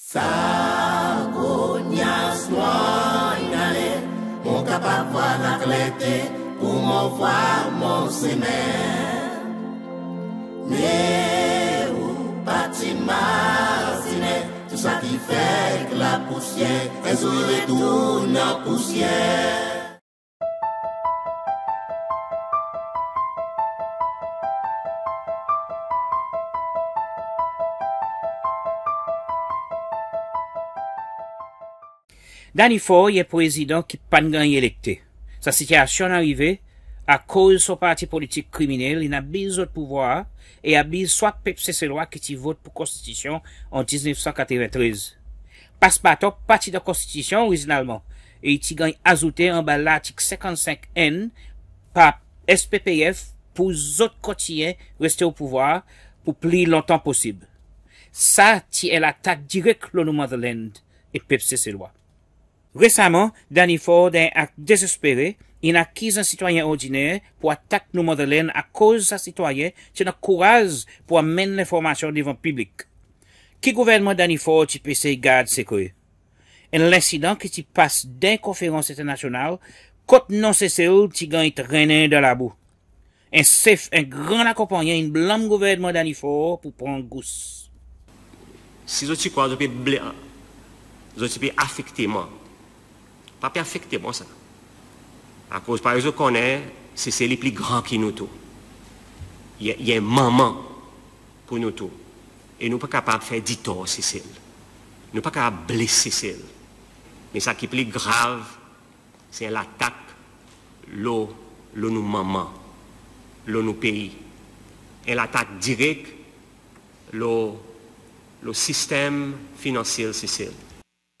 Sa kou nyan swan inane, moun kapap wad aklete pou moun vwa moun semen. Ne ou pati masine, chou sa ki fek la pousyen, en sou li de tou nan pousyen. Danny a est président qui pas gagné électé. Sa situation arrivée à cause de son parti politique criminel, il n'a besoin de pouvoir et a besoin soit pepsi ses lois qui vote pour constitution en 1993. Passe pas parti de constitution originalement et il gagne ajouté en bas l'article 55N par SPPF pour autres côtiers rester au pouvoir pour plus longtemps possible. Ça, c'est l'attaque directe lonu Motherland et pepsi ses lois. Resaman, Danny Ford en ak desespere, en akiz an sitwayen ordine pou atak nou modelen ak koz sa sitwayen, chen ak kouaz pou amen l'informasyon divan publik. Ki gouvernman Danny Ford ti pesey gade sekwe? En l'insidan ki ti pase den konferans etenasyonal, kote non se se ou ti gan itrenen de la bou. En sef en gran akopan, en blanm gouvernman Danny Ford pou pran gous. Si zo ti kwa, zo pe ble an, zo te pe afekte man. Pas perfectement. ça. À cause, par exemple, qu'on est, c'est celui plus grand qui nous tous. Il y, a un moment pour nous tous. Et nous ne sommes pas capables de faire du tort, à celle. Nous pas capables de blesser Cécile. Mais ce qui est plus grave, c'est l'attaque, l'eau, nos nous maman, l'eau nous pays. Et l'attaque directe, le, le système financier, de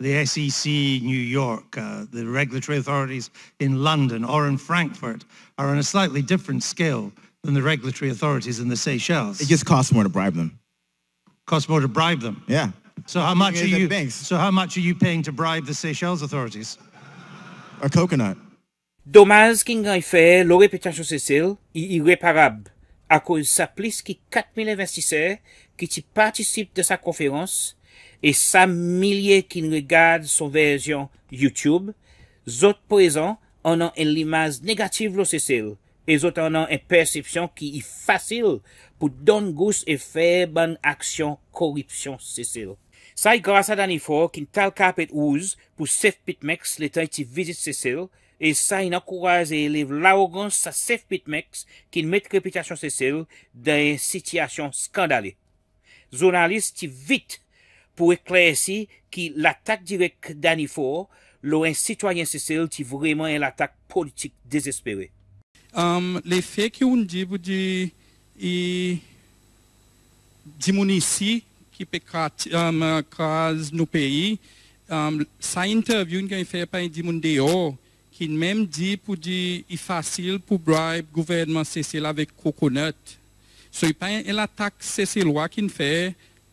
the SEC New York, uh, the regulatory authorities in London or in Frankfurt are on a slightly different scale than the regulatory authorities in the Seychelles. It just costs more to bribe them. Costs more to bribe them? Yeah. So how much are you? Banks. So how much are you paying to bribe the Seychelles authorities? A coconut. a 4.000 de sa E sa, milye kin regade son verzyon YouTube, zot prezan anan en limaz negatif lo se sel, e zot anan en persepsyon ki yi fasil pou don gous e fe ban aksyon koripsyon se sel. Sa yi grasa dan yi fwo kin tal kapet ouz pou sef pitmeks le ta yi ti vizit se sel, e sa yi nakouraze yi e lev l'arogans sa sef pitmeks kin met krepitasyon se sel de yi sityasyon skandalé. Zonalist ti vit pou ekler si ki l'atak direk danifor lor en sitwanyen sesele ti vreman en l'atak politik desespere. Le fe ki ou n di pou di di moun isi ki pe kras nou peyi sa intervyoun ki an fe pa yon di moun deyo ki mèm di pou di y fasil pou bribe gouvernement sesele avèk kokonat so yon pa yon l'atak sesele wak yon fe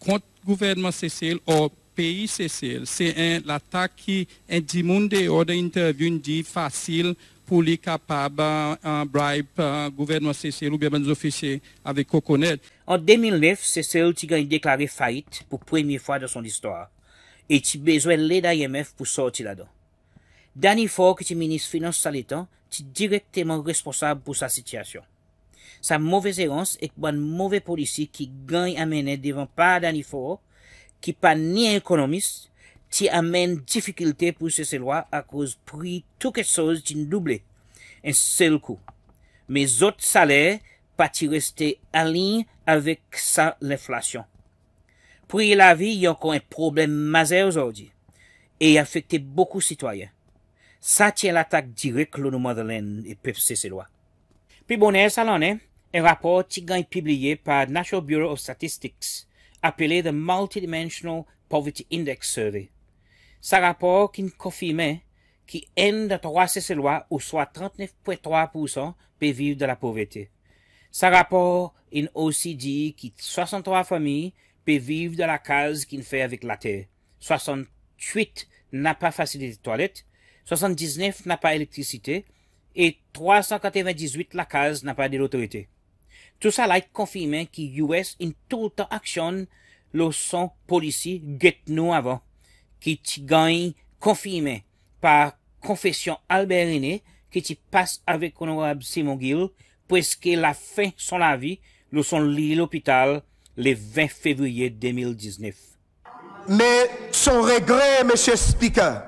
kont Gouvernement Cecil ou peyi Cecil, se en l'atak ki en di moun de ode intervyun di fasil pou li kapab en bribe gouvernement Cecil ou biyabans ofisye ave kokonet. En 2009, Cecil ti gan y deklari fayit pou premiye fwa de son istwa. Et ti bezwen lèd a YMF pou sorti la don. Dani Fok, ti minis finance salitan, ti direktèman responsable pou sa sityasyon. Sa mouve seyonse ek ban mouve podisi ki gany amene devan pa danifor, ki pa ni ekonomis, ti amene difikilte pou sese loa a koz pri tout ket soz ti nou doble, en sel kou. Me zot salè pa ti reste alin avik sa l'inflasyon. Pri la vi, yon kon en problem maze ozodi, e yon fikte bokou sitwayen. Sa tiyen l'atak direk lounou mwadalen pep sese loa. Pi bonè, sa lanè, e eh? rapor ti gan y pibliye pa National Bureau of Statistics apelè The Multidimensional Poverty Index Survey. Sa rapor kin kofime ki en de 3 sese loa ou soa 39.3% pe viv de la povète. Sa rapor in osi di ki 63 fami pe viv de la kaz ki n fe avik la te. 68 nan pa fasilite toalet, 79 nan pa elektrisite. Et 398 la case n'a pa de l'autorité. Tout ça l'aï konfirmé ki US in total action le son polisi get nou avan. Ki ti gany konfirmé par konfesyon alberine ki ti pas avè konorab Simon Gil pweske la fin son lavi le son l'il l'hôpital le 20 februye 2019. Mais son regret, monsieur Spika,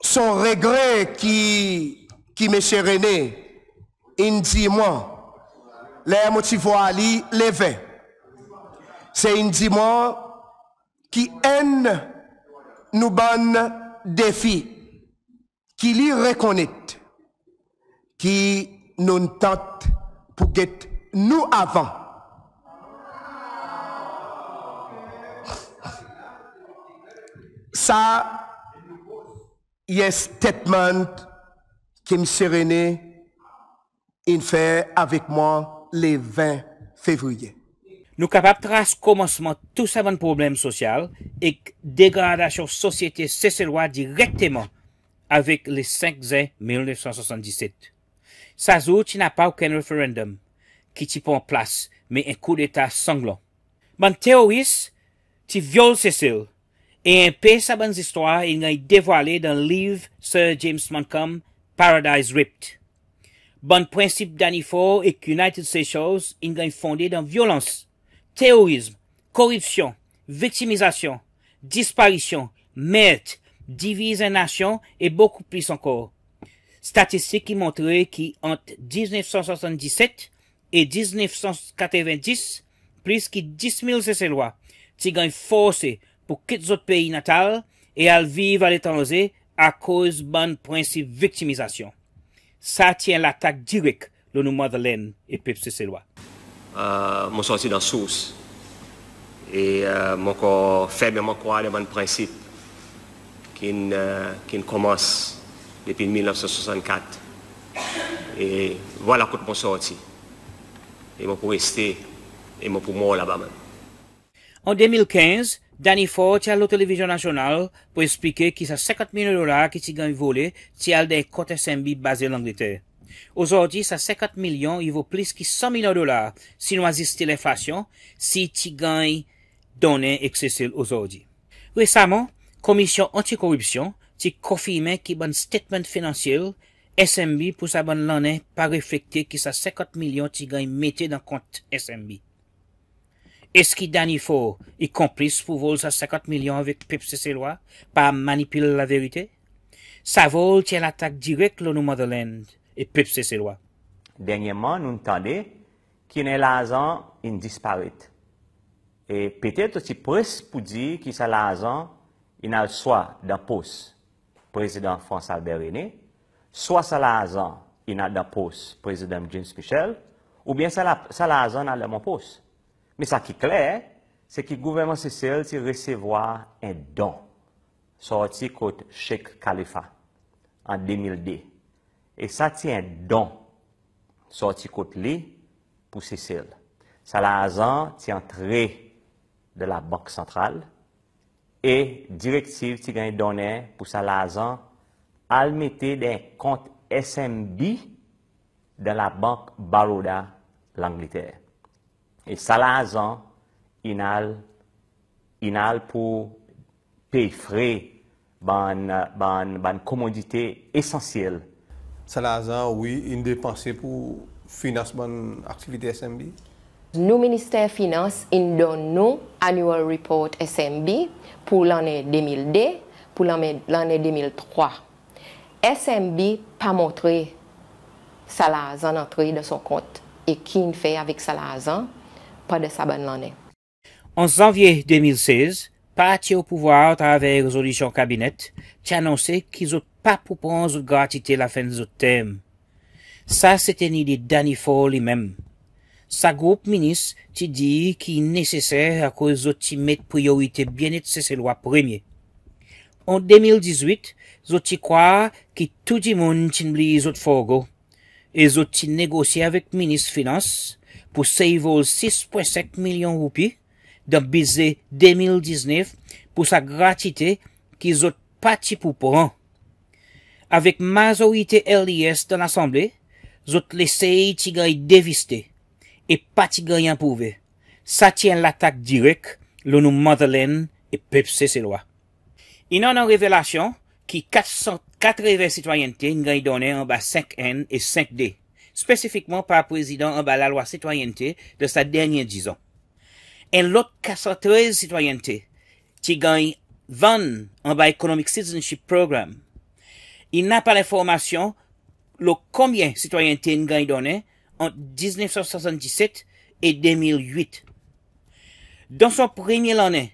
son regret ki... ki mèche René indi mwen lè mwoti vwa li lè vè. Se indi mwen ki en nou ban defi ki li rekonit ki nou n'tant pou get nou avan. Sa yè statement Kim se rene in fe avik mwen le 20 fevriye. Nou kapap tras komanseman tou sa ban problem sosyal ek degrada chou sosyete seselwa direktyman avik le 5 zey 1977. Sazou ti na pa wken referendem ki ti pon plas me en kou deta sanglon. Man teoris ti vyole sesel e en pe sa ban zistwa yon yon yon devwale dan liv Sir James Monkham Paradise Ripped. Bon prinsip danifor e k'United States in gen fonde dan violans, teorizm, koripsyon, veksimizasyon, disparisyon, mert, divize nasyon e bokou plis ankor. Statistik ki montre ki ant 1977 e 1990 plis ki 10 000 se se lwa, ti gen fose pou ket zot peyi natal e al vive al etan loze akouz ban prinsip viktimizasyon. Sa atyen l'atak direk lounou Madelene e pepsi se lwa. Mwen soti dan sous e mwen ko ferme mwen kwa de ban prinsip kin komanse depi 1964 e wala kout mwen soti e mwen pou esti e mwen pou mwa la ban. An 2015, Danifor, ti al lo televizyon nanjonal pou esplike ki sa 50 milyon dolar ki ti gany vole ti al dey kont SMB baze l'Angleterre. Ozorji, sa 50 milyon yi vo plis ki 100 milyon dolar si nou aziste le fasyon si ti gany donen eksesil ozorji. Resaman, Komisyon Antikorupsyon ti kofime ki ban statement finansyel SMB pou sa ban lanen pa reflekte ki sa 50 milyon ti gany mete dan kont SMB. Eski dan ifo, ikomplis pou vol sa 50 milyon vek pepse se loa, pa manipile la verite? Sa vol tjen atak direk lounou Motherland e pepse se loa. Denyeman nou ntande ki ne lazan in disparite. E petet o ti pres pou di ki sa lazan inal swa dan pos prezident François Albert Rennet, swa sa lazan inal dan pos prezident James Michel, ou bien sa lazan nan dan man pos. Me sa ki kler, se ki gouvernement Cecil ti resevoa en don sorti kote Sheik Khalifa an 2002. E sa ti en don sorti kote li pou Cecil. Salazan ti antre de la bank sentral e direktiv ti gen donen pou Salazan almete de kont SMB de la bank Baroda l'Angleterre. E salazan inal pou pey fre ban komodite esensyel. Salazan, oui, in depanse pou finas ban aktivite SMB? Nou minister finas in don nou annual report SMB pou l'anè 2002, pou l'anè 2003. SMB pa montre salazan antre de son kont. E ki in fe avik salazan? An zanvye 2016, pati ou pouvoar taver zolichon kabinet, ti anonse ki zot pa poupon zot gratite la fen zot tem. Sa se teni di danifor li mem. Sa goup minis ti di ki neseser akou zot ti met priorite bienet se se lwa premye. An 2018, zot ti kwa ki tout di moun ti nbli zot forgo. E zot ti negosi avik minis finans, pou se y vol 6.7 milyon rupi dan bizè 2019 pou sa gratite ki zot pati pou poran. Avèk mazoite LIS dan asamble, zot lesè y tigay deviste e pati ganyan pouve. Sa tien l'atak direk lounou Madelene e pepse se lwa. Y nan an revelasyon ki 480 sitwayente y ganyan donè an ba 5N e 5D. spesifikman pa prezidant an ba la lwa sitwoyente de sa denye dizon. En lot 413 sitwoyente ti ganye van an ba Economic Citizenship Program, in apare formasyon lo kombyen sitwoyente in ganye donen an 1977 e 2008. Don son premye lanen,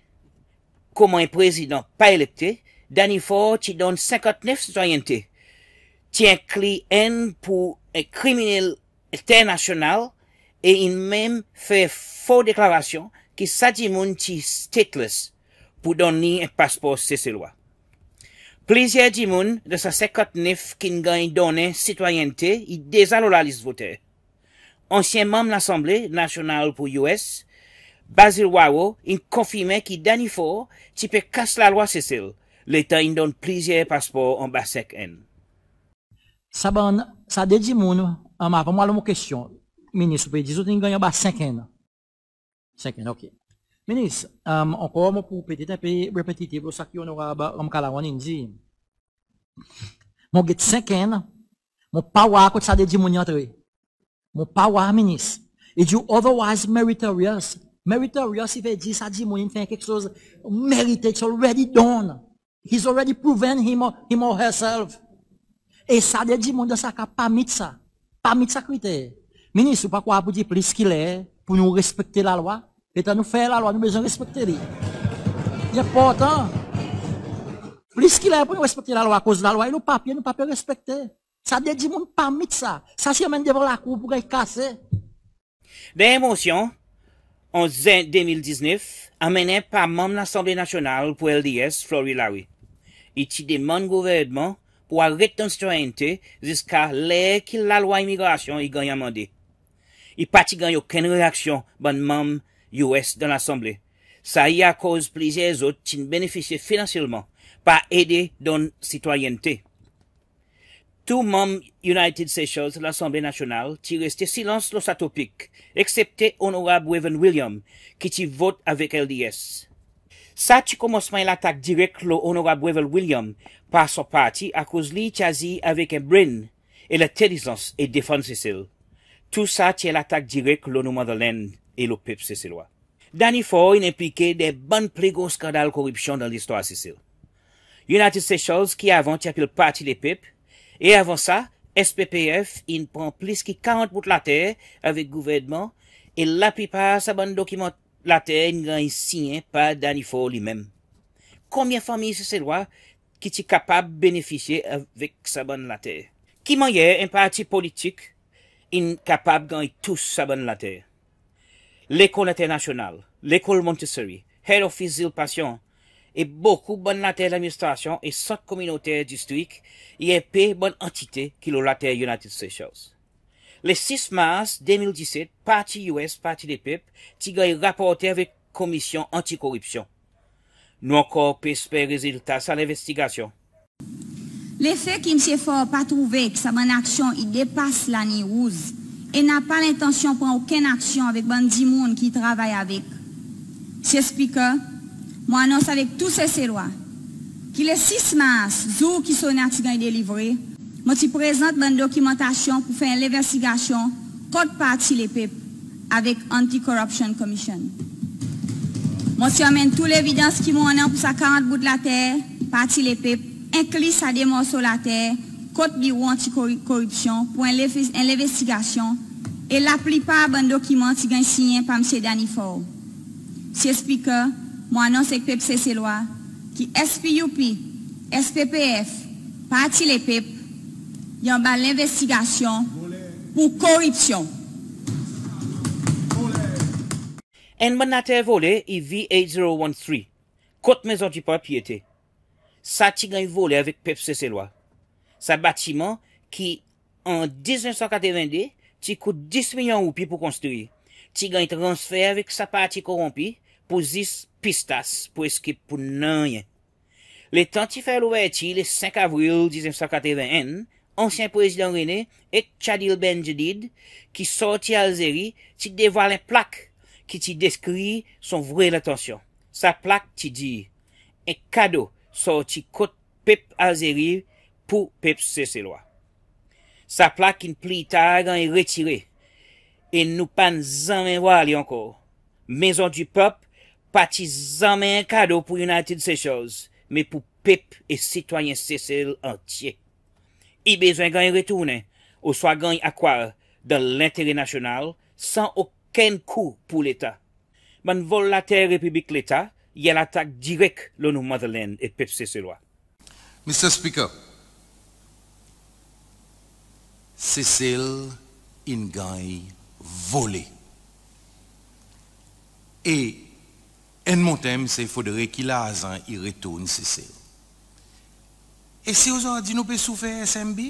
koman prezidant pa elepte, Danny Ford ti don 59 sitwoyente, ti en kli en pou... kriminele etèr nasyonal e in mèm fè fò deklarasyon ki sa di moun ti stateless pou doni e paspòs se se lwa. Pleziè di moun de sa sekot nef kin gany donè sitwayente i dezanolalise votè. Ansyen mèm l'Assemblè nasyonal pou US, Basil Wawo in konfime ki dani fò ti pe kase la lwa se se lwa. Le ta in don plizye paspò an basèk enn. Saban, sa de di mouni, ama, vamo alo mwen kestyon. Menis, pou e diz, ou ten ganyan ba senkene. Senkene, ok. Menis, anko ou mwen pou pwede tepe repetitiv, ou sa ki ou nou waba, lom kala wane indi. Mwen get senkene, mwen pa wakot sa de di mouni an tre. Mwen pa wak, menis. E di ou otherwise meritorious. Meritorious, e ve diz, sa di mouni, mwen fèn kek sos merite, se already done. He's already proven him or herself merited. E sa de di moun de sa ka pa mit sa. Pa mit sa krite. Minist, ou pa kwa pou di plis ki lè pou nou respekte la lwa? Eta nou fè la lwa, nou bejan respekte li. Ye potan. Plis ki lè pou nou respekte la lwa kouz la lwa e nou papye, nou papye respekte. Sa de di moun pa mit sa. Sa si amène devan la kou pou gèy kase. Deye monsyon an zè 2019 amènè pa moun l'Assemblée Nationale pou LDS Florie-Larue. E ti de moun gouverdman pou a ret don sitwoyente ziska lè ki la lwa imigrasyon i ganyan mande. I pati ganyo ken reaksyon ban mam US don asomble. Sa i a koz plize ezot ti nbenefisye finansyelman pa ede don sitwoyente. Tou mam United Sessions l'Asomble Nationale ti reste silans lo sa topik, eksepte honorab Weven William ki ti vot avèk LDS. Sa ti komosman l'atak direk lo honorab Wevel William pa so parti a kouz li tia zi avek e brin e le telizans e defan Cecil. Tou sa ti l'atak direk lo nou Madelene e lo pep Cecilwa. Danny Ford in implike de ban plego skandal korupsyon dan listwa Cecil. United Stations ki avan ti apil parti de pep e avan sa SPPF in pran plis ki 40 mout la ter avek gouvedman e la pripa sa ban dokimant. la ter yon gan yon sinyen pa dan yon for li men. Konbyen fami se se lwa ki ti kapab benefisye avik sa ban la ter? Ki man yer yon parti politik yon kapab gan yon touche sa ban la ter? L'Ecole Internationale, l'Ecole Montessori, Hair Office Zilpation, e bokou ban la ter l'amministration e sot kominote distwik yon pe ban antite ki lor la ter yon ati se chos. Le 6 mars 2017, pati US, pati de pep, Tigay rapportè ve komisyon anti korupsyon. Nou akor pespe rezultat sa l'investigasyon. Le fe ki mse fò pa trouve ki sa man aksyon y depas la ni wouz, e na pa l'intensyon pou an ouken aksyon avèk bandi moun ki y travay avèk. Se spika, mwa anons avèk tout se se loa, ki le 6 mars, zou ki son aksyon y delivre, Je présente dans documentation pour faire l'investigation contre parti les peuples avec Anti-Corruption Commission. Je amène toute l'évidence qui m'en a pour sa 40 bouts de la terre, parti les peuples, inclus sa morceaux sur la terre, contre bureau anti-corruption pour l'investigation et la plupart un document qui été signé par M. Ford. Monsieur Speaker, je annonce que c'est loi qui SPUP, SPPF, parti les peuples, Yon ba l'investigasyon pou koripsyon. En manate volè, yi vi 8013, kot mezon di papyete. Sa ti gan yi volè avik pep se selwa. Sa batiman ki an 1982, ti koute 10 milyon wopi pou konstruye. Ti gan yi transfer avik sa pati korompi pou zis pistas pou eskip pou nanyen. Le tan ti fè louwe eti le 5 avril 1981, Ansyen prezident René et Tchadil Ben Jadid ki sorti alzeri ti deval en plak ki ti deskri son vre l'atensyon. Sa plak ti di, en kado sorti kot pep alzeri pou pep sese loa. Sa plak in pli ta agan e retire, en nou pan zanmen wali anko. Mezon di pop pati zanmen kado pou yon ante de se choz, me pou pep e sitwanyen sese loa antye. Il besoin qu'on retourner, ou soit gagner à quoi dans l'intérêt national sans aucun coût pour l'État. Man vol la terre république l'État, il y a l'attaque directe le nous Motherland et Pepsi Monsieur Mr. Speaker, Cécile Ingay volé. Et en mon thème, c'est faudrait qu'il a un, il retourne Cécile. E se yo zon a di nou pe soufe SMB,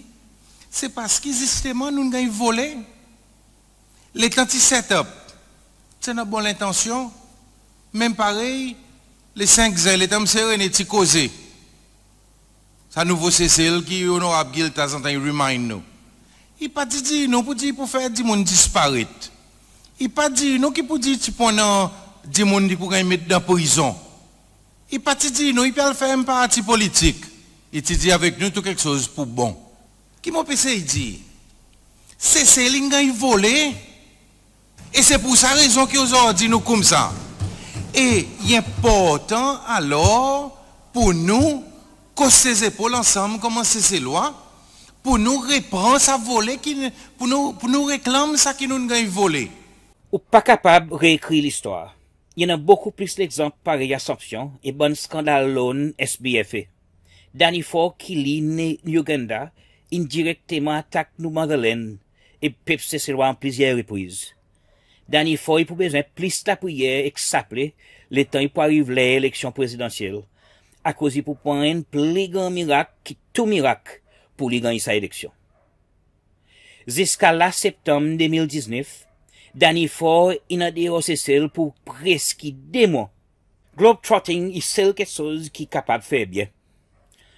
se paski justement nou nou gen yon volen. Le tan ti set up, te nan bon l'intensyon, men parey, le 5 zan, le tan mse rene ti koze. Sa nou vose sel ki yon nou ap gil tazan tan yon remind nou. Y pa ti di nou pou di pou fè di moun disparit. Y pa ti di nou ki pou di ti pon nan di moun di pou gen yon met nan poizon. Y pa ti di nou ki al fè yon parti politik. Et ti di avek nou tou kek soz pou bon. Ki mwen pe se di? Se se li nga yi vole? E se pou sa rezon ki yo zora di nou koum sa. E yon portan alor pou nou kos se zepol ansam koman se se lwa. Pou nou repran sa vole, pou nou reklam sa ki nou nga yi vole. Ou pa kapab reekri l'histoire. Yon an beaucoup plus l'exemple pari yon sorption et bon skandal loun SBFE. Danifor ki li nye Uganda indirekte man tak nou magalen e pep se selwa an plizye reprize. Danifor e pou bezen plis la priye ek saple le tan e pou arive le eleksyon prezidentyel, akwazi pou pon en pli gran mirak ki tou mirak pou li gan y sa eleksyon. Ziska la septem 2019, Danifor inade o se sel pou preski de mon. Globetrotting y sel ket soz ki kapab febyen.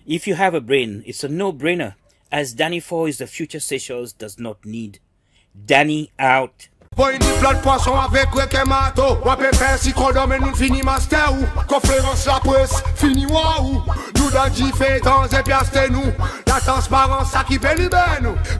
If you have a brain, it's a no-brainer, as Danny Four is the future Seychelles does not need. Danny out. Boy poisson si master ou la fini piaste La